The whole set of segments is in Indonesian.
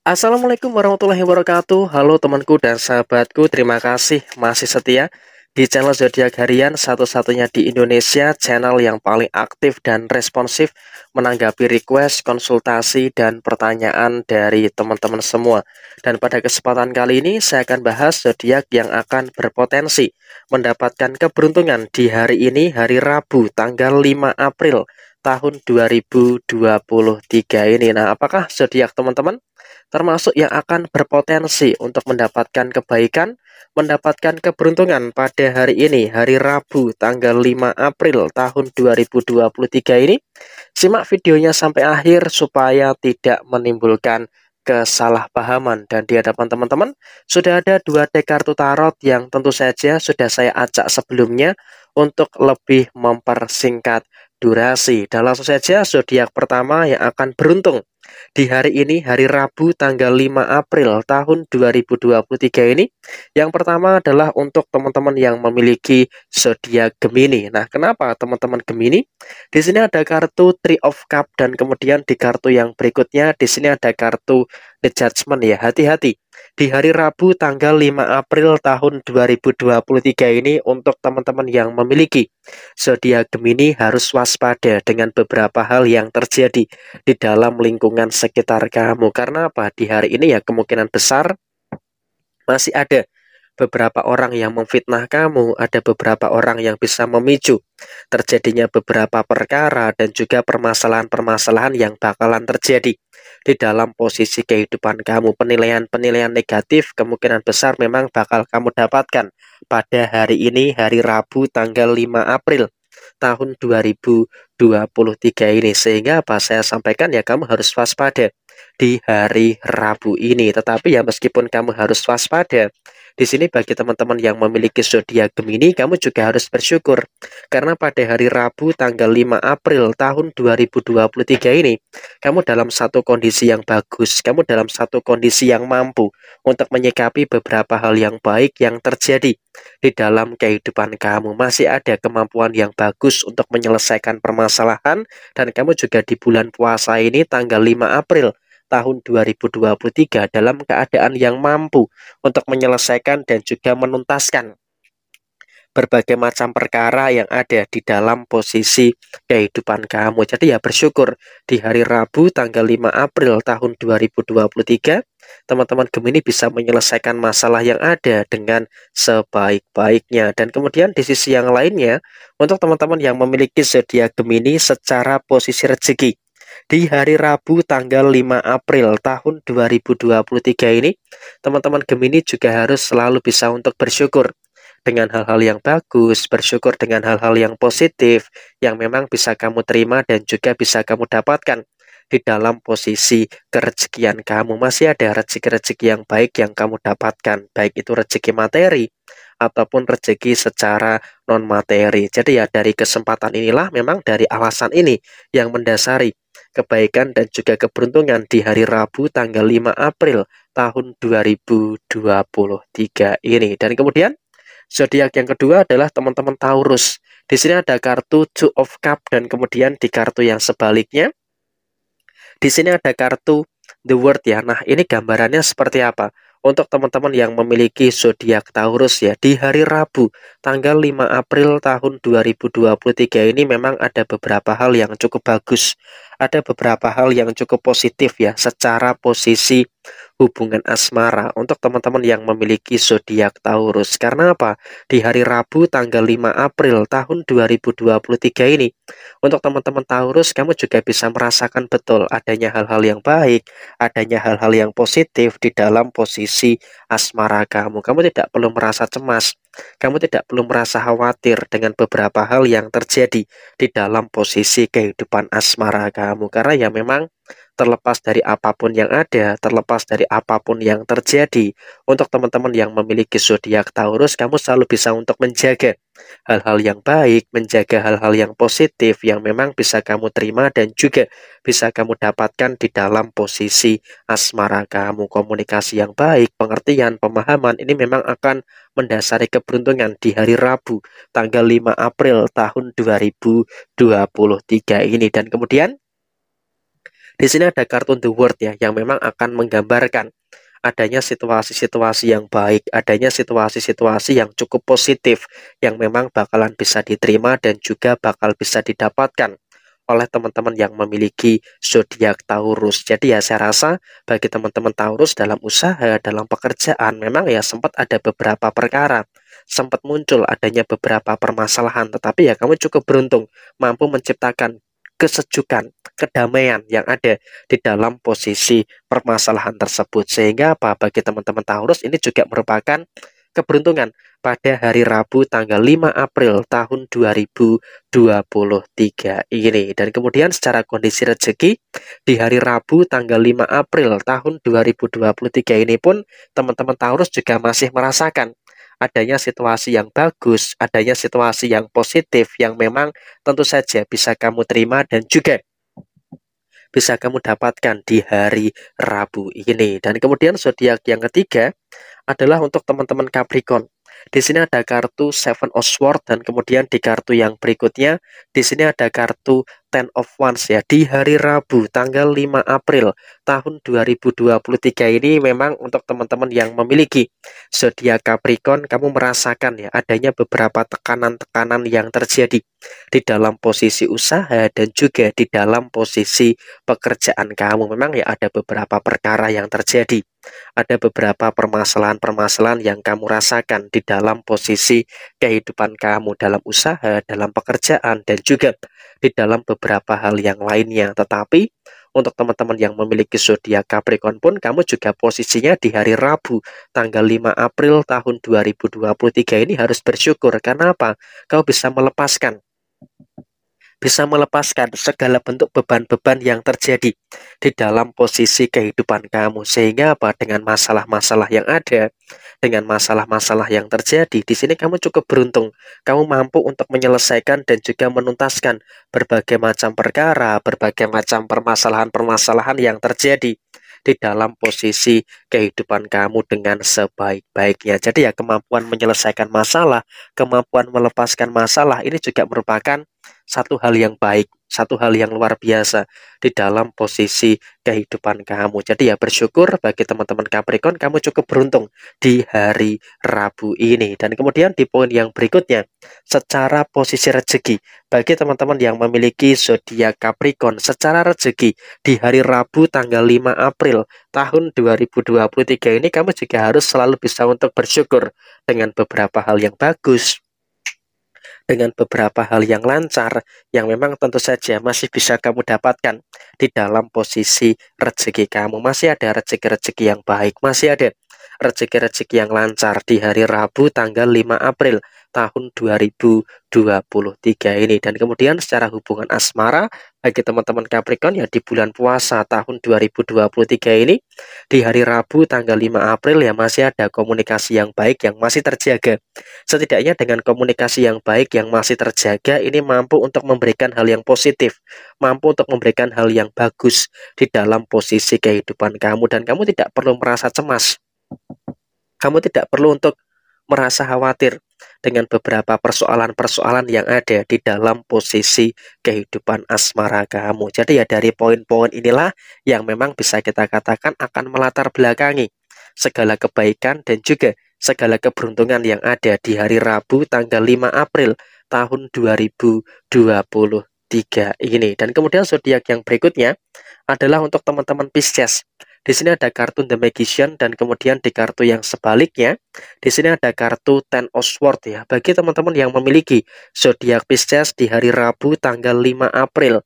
Assalamualaikum warahmatullahi wabarakatuh Halo temanku dan sahabatku Terima kasih masih setia di channel Zodiak Harian Satu-satunya di Indonesia Channel yang paling aktif dan responsif Menanggapi request, konsultasi, dan pertanyaan dari teman-teman semua Dan pada kesempatan kali ini Saya akan bahas zodiak yang akan berpotensi Mendapatkan keberuntungan di hari ini Hari Rabu tanggal 5 April tahun 2023 ini Nah apakah zodiak teman-teman termasuk yang akan berpotensi untuk mendapatkan kebaikan, mendapatkan keberuntungan pada hari ini, hari Rabu tanggal 5 April tahun 2023 ini. Simak videonya sampai akhir supaya tidak menimbulkan kesalahpahaman dan di hadapan teman-teman sudah ada dua dek kartu tarot yang tentu saja sudah saya acak sebelumnya untuk lebih mempersingkat durasi dan langsung saja zodiak pertama yang akan beruntung di hari ini, hari Rabu tanggal 5 April tahun 2023 ini, yang pertama adalah untuk teman-teman yang memiliki zodiak Gemini. Nah, kenapa teman-teman Gemini? Di sini ada kartu Three of Cup dan kemudian di kartu yang berikutnya di sini ada kartu The Judgment ya. Hati-hati. Di hari Rabu tanggal 5 April tahun 2023 ini untuk teman-teman yang memiliki zodiak Gemini harus waspada dengan beberapa hal yang terjadi di dalam lingkungan lingkungan sekitar kamu. Karena apa? Di hari ini ya kemungkinan besar masih ada beberapa orang yang memfitnah kamu, ada beberapa orang yang bisa memicu terjadinya beberapa perkara dan juga permasalahan-permasalahan yang bakalan terjadi di dalam posisi kehidupan kamu. Penilaian-penilaian negatif kemungkinan besar memang bakal kamu dapatkan pada hari ini, hari Rabu tanggal 5 April tahun 2023 ini. Sehingga apa saya sampaikan ya kamu harus waspada di hari Rabu ini. Tetapi ya meskipun kamu harus waspada, di sini bagi teman-teman yang memiliki zodiak Gemini, kamu juga harus bersyukur karena pada hari Rabu tanggal 5 April tahun 2023 ini, kamu dalam satu kondisi yang bagus, kamu dalam satu kondisi yang mampu untuk menyikapi beberapa hal yang baik yang terjadi di dalam kehidupan kamu. Masih ada kemampuan yang bagus untuk menyelesaikan permasalahan dan kamu juga di bulan puasa ini tanggal 5 April tahun 2023 dalam keadaan yang mampu untuk menyelesaikan dan juga menuntaskan berbagai macam perkara yang ada di dalam posisi kehidupan kamu. Jadi ya bersyukur di hari Rabu tanggal 5 April tahun 2023 teman-teman Gemini bisa menyelesaikan masalah yang ada dengan sebaik-baiknya. Dan kemudian di sisi yang lainnya untuk teman-teman yang memiliki zodiak Gemini secara posisi rezeki di hari Rabu tanggal 5 April tahun 2023 ini, teman-teman Gemini juga harus selalu bisa untuk bersyukur dengan hal-hal yang bagus, bersyukur dengan hal-hal yang positif yang memang bisa kamu terima dan juga bisa kamu dapatkan di dalam posisi kerejekian kamu. Masih ada rezeki-rezeki yang baik yang kamu dapatkan, baik itu rezeki materi ataupun rezeki secara non materi. Jadi ya dari kesempatan inilah memang dari alasan ini yang mendasari kebaikan dan juga keberuntungan di hari Rabu tanggal 5 April tahun 2023 ini. Dan kemudian zodiak yang kedua adalah teman-teman Taurus. Di sini ada kartu Two of Cup dan kemudian di kartu yang sebaliknya di sini ada kartu The World ya. Nah, ini gambarannya seperti apa? untuk teman-teman yang memiliki zodiak Taurus ya di hari Rabu tanggal 5 April tahun 2023 ini memang ada beberapa hal yang cukup bagus ada beberapa hal yang cukup positif ya secara posisi hubungan asmara untuk teman-teman yang memiliki zodiak Taurus. Karena apa? Di hari Rabu tanggal 5 April tahun 2023 ini, untuk teman-teman Taurus kamu juga bisa merasakan betul adanya hal-hal yang baik, adanya hal-hal yang positif di dalam posisi asmara kamu. Kamu tidak perlu merasa cemas kamu tidak perlu merasa khawatir dengan beberapa hal yang terjadi di dalam posisi kehidupan asmara kamu. Karena ya memang terlepas dari apapun yang ada, terlepas dari apapun yang terjadi, untuk teman-teman yang memiliki zodiak Taurus, kamu selalu bisa untuk menjaga hal-hal yang baik, menjaga hal-hal yang positif yang memang bisa kamu terima dan juga bisa kamu dapatkan di dalam posisi asmara kamu. Komunikasi yang baik, pengertian, pemahaman ini memang akan mendasari keberuntungan di hari Rabu tanggal 5 April tahun 2023 ini dan kemudian di sini ada kartun The Word ya yang memang akan menggambarkan adanya situasi-situasi yang baik, adanya situasi-situasi yang cukup positif yang memang bakalan bisa diterima dan juga bakal bisa didapatkan oleh teman-teman yang memiliki zodiak Taurus. Jadi ya saya rasa bagi teman-teman Taurus dalam usaha, dalam pekerjaan memang ya sempat ada beberapa perkara sempat muncul adanya beberapa permasalahan tetapi ya kamu cukup beruntung mampu menciptakan kesejukan, kedamaian yang ada di dalam posisi permasalahan tersebut. Sehingga apa bagi teman-teman Taurus ini juga merupakan keberuntungan pada hari Rabu tanggal 5 April tahun 2023 ini. Dan kemudian secara kondisi rezeki di hari Rabu tanggal 5 April tahun 2023 ini pun teman-teman Taurus juga masih merasakan adanya situasi yang bagus, adanya situasi yang positif yang memang tentu saja bisa kamu terima dan juga bisa kamu dapatkan di hari Rabu ini. Dan kemudian zodiak yang ketiga adalah untuk teman-teman Capricorn. Di sini ada kartu Seven of Swords dan kemudian di kartu yang berikutnya di sini ada kartu Ten of Wands ya. Di hari Rabu tanggal 5 April tahun 2023 ini memang untuk teman-teman yang memiliki zodiak Capricorn kamu merasakan ya adanya beberapa tekanan-tekanan yang terjadi di dalam posisi usaha dan juga di dalam posisi pekerjaan kamu. Memang ya ada beberapa perkara yang terjadi ada beberapa permasalahan-permasalahan yang kamu rasakan di dalam posisi kehidupan kamu, dalam usaha, dalam pekerjaan, dan juga di dalam beberapa hal yang lainnya. Tetapi untuk teman-teman yang memiliki zodiak Capricorn pun kamu juga posisinya di hari Rabu tanggal 5 April tahun 2023 ini harus bersyukur karena apa? Kau bisa melepaskan bisa melepaskan segala bentuk beban-beban yang terjadi di dalam posisi kehidupan kamu. Sehingga apa? Dengan masalah-masalah yang ada, dengan masalah-masalah yang terjadi, di sini kamu cukup beruntung. Kamu mampu untuk menyelesaikan dan juga menuntaskan berbagai macam perkara, berbagai macam permasalahan-permasalahan yang terjadi di dalam posisi kehidupan kamu dengan sebaik-baiknya. Jadi ya kemampuan menyelesaikan masalah, kemampuan melepaskan masalah ini juga merupakan satu hal yang baik, satu hal yang luar biasa di dalam posisi kehidupan kamu. Jadi ya bersyukur bagi teman-teman Capricorn kamu cukup beruntung di hari Rabu ini. Dan kemudian di poin yang berikutnya, secara posisi rezeki bagi teman-teman yang memiliki zodiak Capricorn secara rezeki di hari Rabu tanggal 5 April tahun 2023 ini kamu juga harus selalu bisa untuk bersyukur dengan beberapa hal yang bagus dengan beberapa hal yang lancar yang memang tentu saja masih bisa kamu dapatkan di dalam posisi rezeki kamu. Masih ada rezeki-rezeki yang baik, masih ada rezeki-rezeki yang lancar di hari Rabu tanggal 5 April tahun 2023 ini. Dan kemudian secara hubungan asmara bagi teman-teman Capricorn ya di bulan puasa tahun 2023 ini di hari Rabu tanggal 5 April ya masih ada komunikasi yang baik yang masih terjaga. Setidaknya dengan komunikasi yang baik yang masih terjaga ini mampu untuk memberikan hal yang positif, mampu untuk memberikan hal yang bagus di dalam posisi kehidupan kamu dan kamu tidak perlu merasa cemas. Kamu tidak perlu untuk merasa khawatir dengan beberapa persoalan-persoalan yang ada di dalam posisi kehidupan asmara kamu. Jadi ya dari poin-poin inilah yang memang bisa kita katakan akan melatar belakangi segala kebaikan dan juga segala keberuntungan yang ada di hari Rabu tanggal 5 April tahun 2023 ini. Dan kemudian zodiak yang berikutnya adalah untuk teman-teman Pisces. Di sini ada kartu The Magician dan kemudian di kartu yang sebaliknya, di sini ada kartu Ten of Swords ya. Bagi teman-teman yang memiliki zodiak Pisces di hari Rabu tanggal 5 April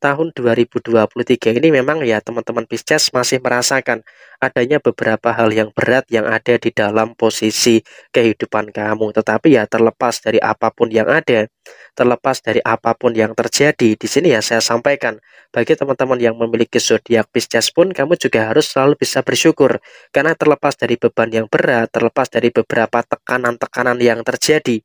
tahun 2023 ini memang ya teman-teman Pisces masih merasakan adanya beberapa hal yang berat yang ada di dalam posisi kehidupan kamu. Tetapi ya terlepas dari apapun yang ada, terlepas dari apapun yang terjadi, di sini ya saya sampaikan bagi teman-teman yang memiliki zodiak Pisces pun kamu juga harus selalu bisa bersyukur karena terlepas dari beban yang berat, terlepas dari beberapa tekanan-tekanan yang terjadi,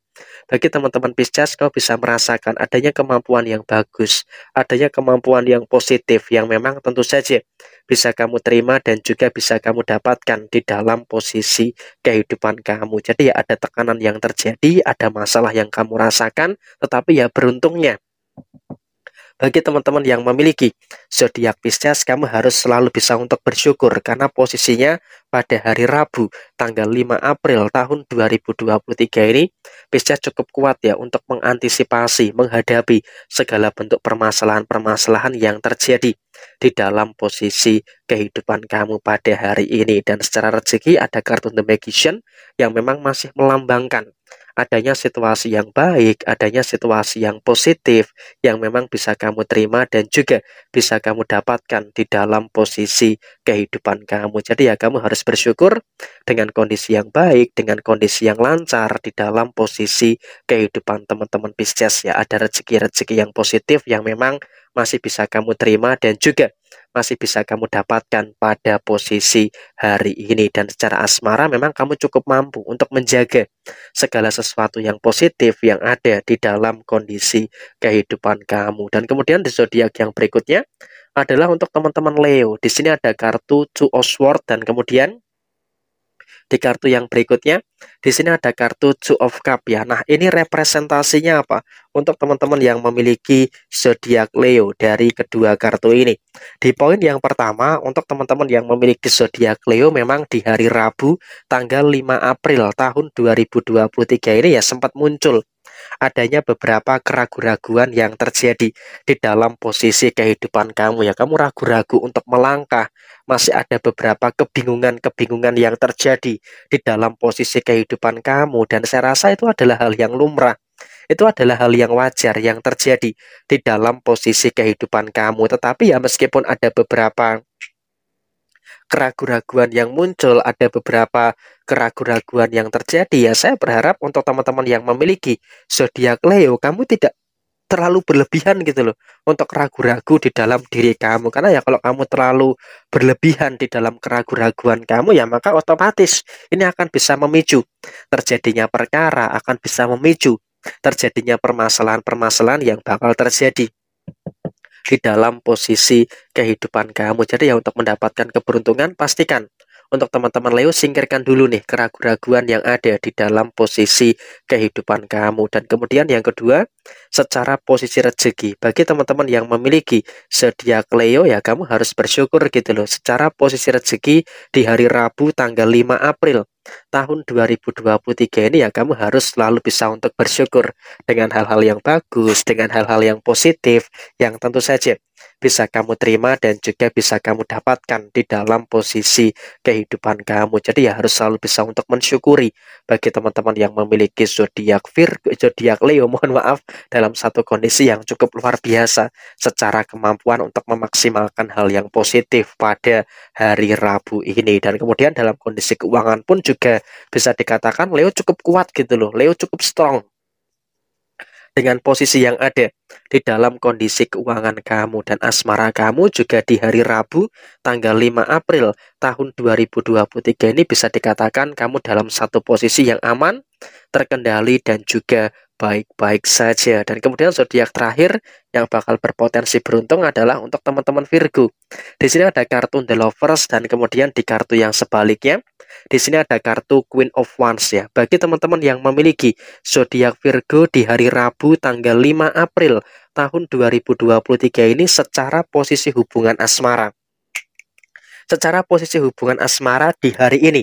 bagi teman-teman Pisces, kau bisa merasakan adanya kemampuan yang bagus, adanya kemampuan yang positif yang memang tentu saja bisa kamu terima dan juga bisa kamu dapatkan di dalam posisi kehidupan kamu. Jadi ya ada tekanan yang terjadi, ada masalah yang kamu rasakan, tetapi ya beruntungnya bagi teman-teman yang memiliki zodiak Pisces, kamu harus selalu bisa untuk bersyukur karena posisinya pada hari Rabu tanggal 5 April tahun 2023 ini Pisces cukup kuat ya untuk mengantisipasi, menghadapi segala bentuk permasalahan-permasalahan yang terjadi di dalam posisi kehidupan kamu pada hari ini dan secara rezeki ada kartu The Magician yang memang masih melambangkan adanya situasi yang baik, adanya situasi yang positif yang memang bisa kamu terima dan juga bisa kamu dapatkan di dalam posisi kehidupan kamu. Jadi ya kamu harus bersyukur dengan kondisi yang baik, dengan kondisi yang lancar di dalam posisi kehidupan teman-teman Pisces ya. Ada rezeki-rezeki yang positif yang memang masih bisa kamu terima dan juga masih bisa kamu dapatkan pada posisi hari ini dan secara asmara memang kamu cukup mampu untuk menjaga segala sesuatu yang positif yang ada di dalam kondisi kehidupan kamu dan kemudian di zodiak yang berikutnya adalah untuk teman-teman Leo di sini ada kartu Two of sword dan kemudian di kartu yang berikutnya di sini ada kartu Two of Cup ya. Nah, ini representasinya apa? Untuk teman-teman yang memiliki zodiak Leo dari kedua kartu ini. Di poin yang pertama, untuk teman-teman yang memiliki zodiak Leo memang di hari Rabu tanggal 5 April tahun 2023 ini ya sempat muncul adanya beberapa keraguan keraguan yang terjadi di dalam posisi kehidupan kamu ya. Kamu ragu-ragu untuk melangkah, masih ada beberapa kebingungan-kebingungan yang terjadi di dalam posisi kehidupan kamu dan saya rasa itu adalah hal yang lumrah itu adalah hal yang wajar yang terjadi di dalam posisi kehidupan kamu. Tetapi ya meskipun ada beberapa keraguan keraguan yang muncul, ada beberapa keraguan keraguan yang terjadi. Ya, saya berharap untuk teman-teman yang memiliki zodiak Leo, kamu tidak terlalu berlebihan gitu loh untuk ragu-ragu di dalam diri kamu karena ya kalau kamu terlalu berlebihan di dalam keraguan-raguan kamu ya maka otomatis ini akan bisa memicu terjadinya perkara akan bisa memicu terjadinya permasalahan-permasalahan yang bakal terjadi di dalam posisi kehidupan kamu. Jadi ya untuk mendapatkan keberuntungan pastikan untuk teman-teman Leo singkirkan dulu nih keraguan-keraguan yang ada di dalam posisi kehidupan kamu dan kemudian yang kedua secara posisi rezeki bagi teman-teman yang memiliki zodiak Leo ya kamu harus bersyukur gitu loh secara posisi rezeki di hari Rabu tanggal 5 April tahun 2023 ini ya kamu harus selalu bisa untuk bersyukur dengan hal-hal yang bagus, dengan hal-hal yang positif, yang tentu saja bisa kamu terima dan juga bisa kamu dapatkan di dalam posisi kehidupan kamu. Jadi ya harus selalu bisa untuk mensyukuri bagi teman-teman yang memiliki zodiak Virgo, zodiak Leo, mohon maaf dalam satu kondisi yang cukup luar biasa secara kemampuan untuk memaksimalkan hal yang positif pada hari Rabu ini. Dan kemudian dalam kondisi keuangan pun juga bisa dikatakan Leo cukup kuat gitu loh. Leo cukup strong dengan posisi yang ada di dalam kondisi keuangan kamu dan asmara kamu juga di hari Rabu tanggal 5 April tahun 2023 ini bisa dikatakan kamu dalam satu posisi yang aman, terkendali dan juga baik-baik saja. Dan kemudian zodiak terakhir yang bakal berpotensi beruntung adalah untuk teman-teman Virgo. Di sini ada kartu The Lovers dan kemudian di kartu yang sebaliknya di sini ada kartu Queen of Wands ya. Bagi teman-teman yang memiliki zodiak Virgo di hari Rabu tanggal 5 April tahun 2023 ini secara posisi hubungan asmara secara posisi hubungan asmara di hari ini.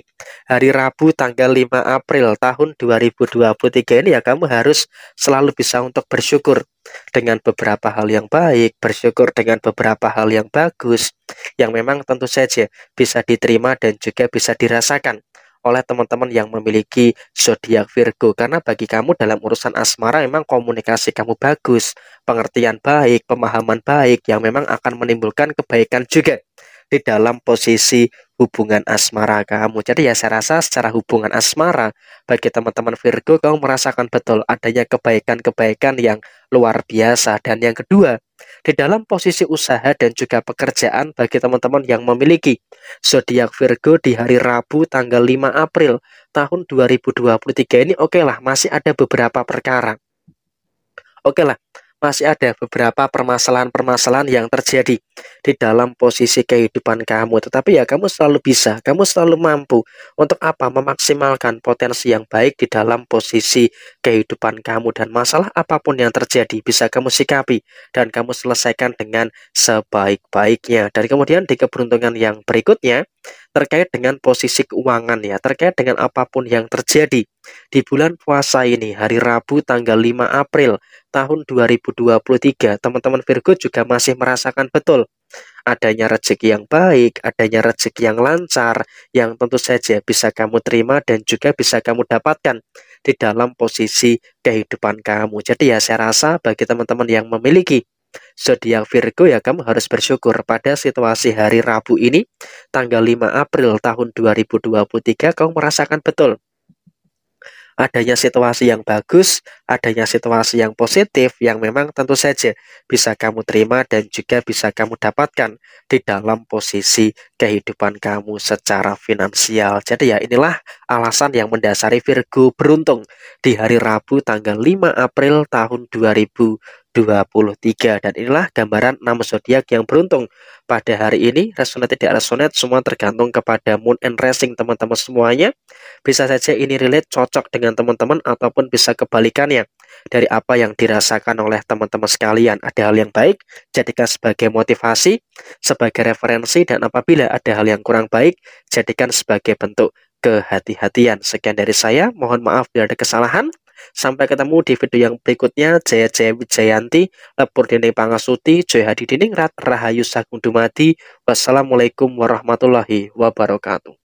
Hari Rabu tanggal 5 April tahun 2023 ini ya kamu harus selalu bisa untuk bersyukur dengan beberapa hal yang baik, bersyukur dengan beberapa hal yang bagus yang memang tentu saja bisa diterima dan juga bisa dirasakan oleh teman-teman yang memiliki zodiak Virgo karena bagi kamu dalam urusan asmara memang komunikasi kamu bagus, pengertian baik, pemahaman baik yang memang akan menimbulkan kebaikan juga di dalam posisi hubungan asmara kamu. Jadi ya saya rasa secara hubungan asmara bagi teman-teman Virgo kamu merasakan betul adanya kebaikan-kebaikan yang luar biasa. Dan yang kedua, di dalam posisi usaha dan juga pekerjaan bagi teman-teman yang memiliki zodiak Virgo di hari Rabu tanggal 5 April tahun 2023 ini oke okay lah masih ada beberapa perkara. Oke okay lah, masih ada beberapa permasalahan-permasalahan yang terjadi di dalam posisi kehidupan kamu. Tetapi ya kamu selalu bisa, kamu selalu mampu untuk apa? Memaksimalkan potensi yang baik di dalam posisi kehidupan kamu dan masalah apapun yang terjadi bisa kamu sikapi dan kamu selesaikan dengan sebaik-baiknya. Dan kemudian di keberuntungan yang berikutnya terkait dengan posisi keuangan ya, terkait dengan apapun yang terjadi di bulan puasa ini, hari Rabu tanggal 5 April tahun 2023, teman-teman Virgo juga masih merasakan betul adanya rezeki yang baik, adanya rezeki yang lancar, yang tentu saja bisa kamu terima dan juga bisa kamu dapatkan di dalam posisi kehidupan kamu. Jadi ya saya rasa bagi teman-teman yang memiliki zodiak Virgo ya kamu harus bersyukur pada situasi hari Rabu ini tanggal 5 April tahun 2023 kamu merasakan betul adanya situasi yang bagus, adanya situasi yang positif yang memang tentu saja bisa kamu terima dan juga bisa kamu dapatkan di dalam posisi kehidupan kamu secara finansial. Jadi ya inilah alasan yang mendasari Virgo beruntung di hari Rabu tanggal 5 April tahun 2000 23 dan inilah gambaran 6 zodiak yang beruntung pada hari ini resonate tidak resonate semua tergantung kepada moon and rising teman-teman semuanya bisa saja ini relate cocok dengan teman-teman ataupun bisa kebalikannya dari apa yang dirasakan oleh teman-teman sekalian ada hal yang baik jadikan sebagai motivasi sebagai referensi dan apabila ada hal yang kurang baik jadikan sebagai bentuk kehati-hatian sekian dari saya mohon maaf bila ada kesalahan Sampai ketemu di video yang berikutnya. Jaya Jaya Wijayanti, Lepur Dening Pangasuti, Joy Hadi Diningrat, Rahayu Sagung Dumadi. Wassalamualaikum warahmatullahi wabarakatuh.